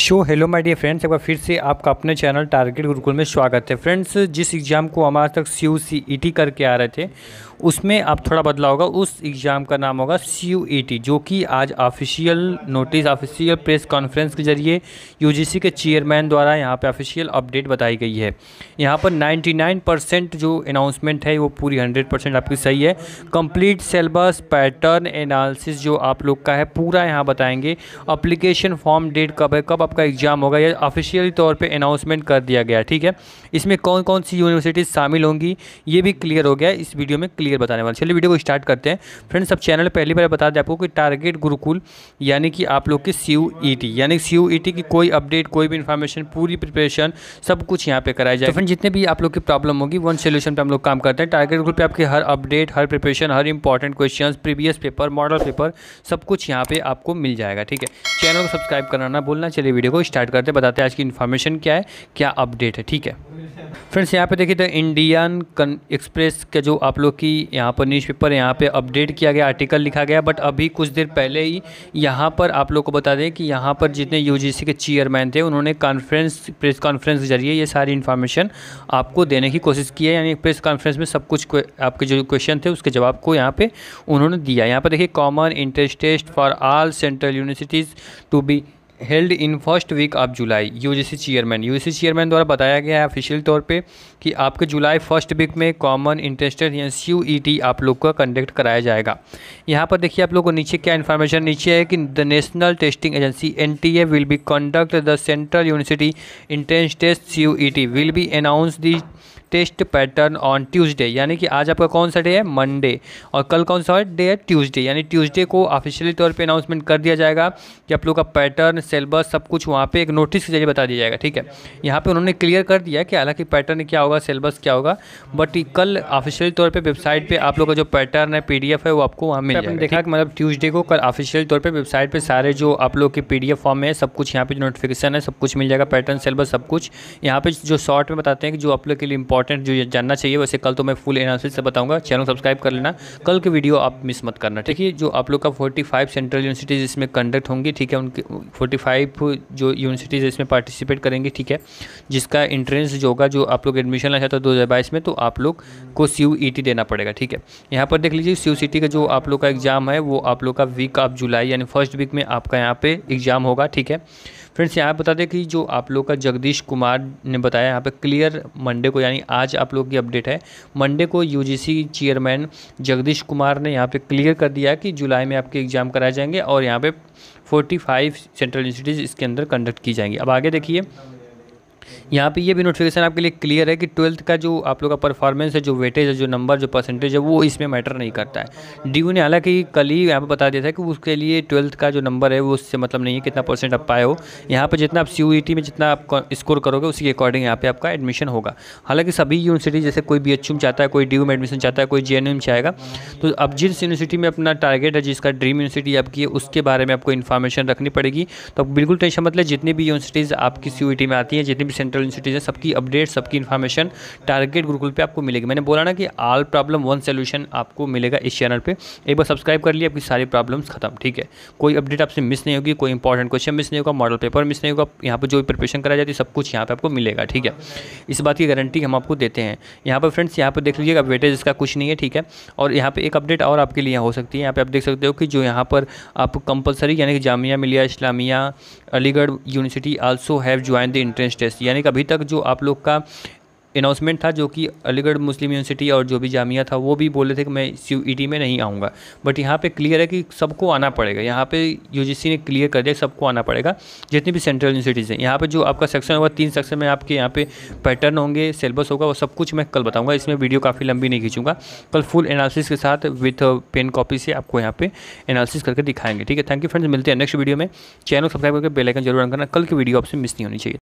show hello my dear friends एक बार फिर से आपका अपने चैनल टारगेट गुरुकुल में स्वागत है फ्रेंड्स जिस एग्ज़ाम को हमारे तक सी यू सी ई टी करके आ रहे थे उसमें आप थोड़ा बदलाव होगा उस एग्ज़ाम का नाम होगा सी यू ई टी जो कि आज official notice official press conference के जरिए यू जी सी के चेयरमैन द्वारा यहाँ पर ऑफिशियल अपडेट बताई गई है यहाँ पर नाइन्टी नाइन परसेंट जो अनाउंसमेंट है वो पूरी हंड्रेड परसेंट आपकी सही है कंप्लीट सेलेबस पैटर्न एनालिसिस जो आप लोग का है पूरा यहाँ बताएंगे अप्लीकेशन फॉर्म डेट कब है कब आपका एग्ज़ाम होगा यह ऑफिशियली तौर पे अनाउंसमेंट कर दिया गया ठीक है इसमें कौन कौन सी यूनिवर्सिटीज़ शामिल होंगी ये भी क्लियर हो गया इस वीडियो में क्लियर बताने वाले चलिए वीडियो को स्टार्ट करते हैं फ्रेंड्स अब चैनल पहली बार बता दें आपको कि टारगेट गुरुकुल यानी कि आप लोग की सी e यानी सी e की कोई अपडेट कोई भी इन्फॉर्मेशन पूरी प्रिपरेशन सब कुछ यहाँ पर कराया जाए फ्रेंड तो जितने भी आप लोग की प्रॉब्लम होगी वन सोल्यूशन पर हम लोग काम करते हैं टारगेट गुरुकुल पर आपकी हर अपडेट हर प्रिपरेशन हर important question previous paper model paper सब कुछ यहाँ पर आपको मिल जाएगा ठीक है चैनल को सब्सक्राइब करना ना चलिए चलिए वीडियो को स्टार्ट करते बताते हैं आज की इन्फॉर्मेशन क्या है क्या अपडेट है ठीक है फ्रेंड्स यहाँ पे देखिए तो इंडियन कन एक्सप्रेस का जो आप लोग की यहाँ पर न्यूज़पेपर यहाँ पे अपडेट किया गया आर्टिकल लिखा गया बट अभी कुछ देर पहले ही यहाँ पर आप लोग को बता दें कि यहाँ पर जितने यूजीसी के चेयरमैन थे उन्होंने कॉन्फ्रेंस प्रेस कॉन्फ्रेंस के जरिए ये सारी इन्फॉर्मेशन आपको देने की कोशिश की है यानी प्रेस कॉन्फ्रेंस में सब कुछ आपके जो क्वेश्चन थे उसके जवाब को यहाँ पर उन्होंने दिया यहाँ पर देखिए common interest test for all central universities to be held in first week of July UGC chairman UGC chairman द्वारा बताया गया है ऑफिशियल तौर पे कि आपके जुलाई फर्स्ट वीक में कॉमन इंटरेस्टेड या सी e आप लोग का कंडक्ट कराया जाएगा यहाँ पर देखिए आप लोग को नीचे क्या इन्फॉर्मेशन नीचे है कि the national testing agency N will be conduct the central university entrance test C will be announce the test pattern on Tuesday यानी कि आज आपका कौन सा डे है मंडे और कल कौन सा डे है ट्यूसडे यानी ट्यूसडे को ऑफिशियली तौर पे अनाउंसमेंट कर दिया जाएगा कि आप लोग का पैटर्न सिलेबस सब कुछ वहाँ पे एक नोटिस के जरिए बता दिया जाएगा ठीक है यहाँ पे उन्होंने क्लियर कर दिया कि हालांकि पैटर्न क्या होगा सिलेबस क्या होगा बट कल ऑफिशियली तौर पर वेबसाइट पर आप लोग का जो पैटर्न है पी है वो आपको वहाँ मिल जाएगा देखा कि मतलब ट्यूजडे को कल ऑफिशियल तौर पर वेबसाइट पर सारे जो आप लोग के पी फॉर्म है सब कुछ यहाँ पर जो नोटिफिकेशन है सब कुछ मिल जाएगा पैटर्न सिलेबस सब कुछ यहाँ पर जो शॉर्ट में बताते हैं कि जो आप लोग के लिए इंपॉर्ट इंपॉर्टेंट जो जानना चाहिए वैसे कल तो मैं फुल एनालिसिस से बताऊंगा चैनल सब्सक्राइब कर लेना कल की वीडियो आप मिस मत करना ठीक है जो आप लोग का 45 सेंट्रल यूनिवर्सिटीज़ इसमें कंडक्ट होंगी ठीक है उनके 45 जो यूनिवर्सिटीज़ इसमें पार्टिसिपेट करेंगी ठीक है जिसका इंट्रेंस जो होगा जो आप लोग एडमिशन लेना चाहते हो दो में तो आप लोग को सी e देना पड़ेगा ठीक है यहाँ पर देख लीजिए सी का जो आप लोग का एग्ज़ाम है वो आप लोग का वीक ऑफ जुलाई यानी फर्स्ट वीक में आपका यहाँ पर एग्ज़ाम होगा ठीक है फ्रेंड्स यहाँ बता दें कि जो आप लोग का जगदीश कुमार ने बताया यहाँ पे क्लियर मंडे को यानी आज आप लोग की अपडेट है मंडे को यूजीसी चेयरमैन जगदीश कुमार ने यहाँ पे क्लियर कर दिया कि जुलाई में आपके एग्ज़ाम कराए जाएंगे और यहाँ पे 45 सेंट्रल इंस्टीट्यूट इसके अंदर कंडक्ट की जाएंगी अब आगे देखिए यहाँ पे ये भी नोटिफिकेशन आपके लिए क्लियर है कि ट्वेल्थ का जो आप लोग का परफॉर्मेंस है जो वेटेज है जो नंबर जो परसेंटेज है वो इसमें मैटर नहीं करता है डी ने हालांकि कल ही यहाँ पर बता दिया था कि उसके लिए ट्वेल्थ का जो नंबर है वो उससे मतलब नहीं है कितना परसेंट आप पाए हो यहाँ पर जितना आप सी e में जितना आप स्कोर करोगे उसी के अकॉर्डिंग यहाँ पर आपका एडमिशन होगा हालांकि सभी यूनिवर्सिटी जैसे कोई बी चाहता है कोई डी में एडमिशन चाहता है कोई जे में चाहेगा तो अब जिस यूनिवर्सिटी में अपना टारगेट है जिसका ड्रीम यूनिवर्सिटी आपकी है उसके बारे में आपको इन्फॉर्मेशन रखनी पड़ेगी तो आप बिल्कुल टेंशन मतलब जितनी भी यूनिवर्सिटीज़ आपकी सी e में आती हैं जितनी भी सेंट्रल यूनिवर्सिटीज़ सबकी अपडेट सबकी इन्फॉर्मेशन टारगेट गुरुकुल पे आपको मिलेगी मैंने बोला ना कि आल प्रॉब्लम वन सोल्यूशन आपको मिलेगा इस चैनल पर एक बार सब्सक्राइब कर लिए आपकी सारी प्रॉब्लम्स खत्म ठीक है कोई अपडेट आपसे मिस नहीं होगी कोई इंपॉर्टेंट क्वेश्चन मिस नहीं होगा मॉडल पेपर मिस नहीं होगा यहाँ पर जो प्रिपरेशन कराई जाती है सब कुछ यहाँ पर आपको मिलेगा ठीक है इस बात की गारंटी हम आपको देते हैं यहाँ पर फ्रेंड्स यहाँ पर देख लीजिएगा वेटेज इसका कुछ नहीं है ठीक है और यहाँ पर एक अपडेट और आपके लिए हो सकती है यहाँ पर आप देख सकते हो कि जो यहाँ पर आप कंपलसरी यानी कि Jamia Millia Islamia Aligarh university also have join the entrance test यानी कि अभी तक जो आप लोग का अनाउंसमेंट था जो कि अलीगढ़ मुस्लिम यूनिवर्सिटी और जो भी जामिया था वो भी बोले थे कि मैं सी e में नहीं आऊँगा बट यहाँ पे क्लियर है कि सबको आना पड़ेगा यहाँ पे यूजीसी ने क्लियर कर दिया सबको आना पड़ेगा जितनी भी सेंट्रल यूनिवर्सिटीज़ हैं यहाँ पे जो आपका सेक्शन होगा तीन सेक्शन में आपके यहाँ पे पैटर्न होंगे सिलेबस होगा वो सब कुछ मैं कल बताऊँगा इसमें वीडियो काफ़ी लंबी नहीं खींचूँगा कल फुल एनालिसिस के साथ विथ पेन कॉपी से आपको यहाँ पे एनालिसिस करके दिखाएंगे ठीक है थैंक यू फ्रेंड्स मिलते हैं नेक्स्ट वीडियो में चैनल सब्सक्राइब करके बेलाइकन जरूर रन करना कल की वीडियो आपसे मिस नहीं होनी चाहिए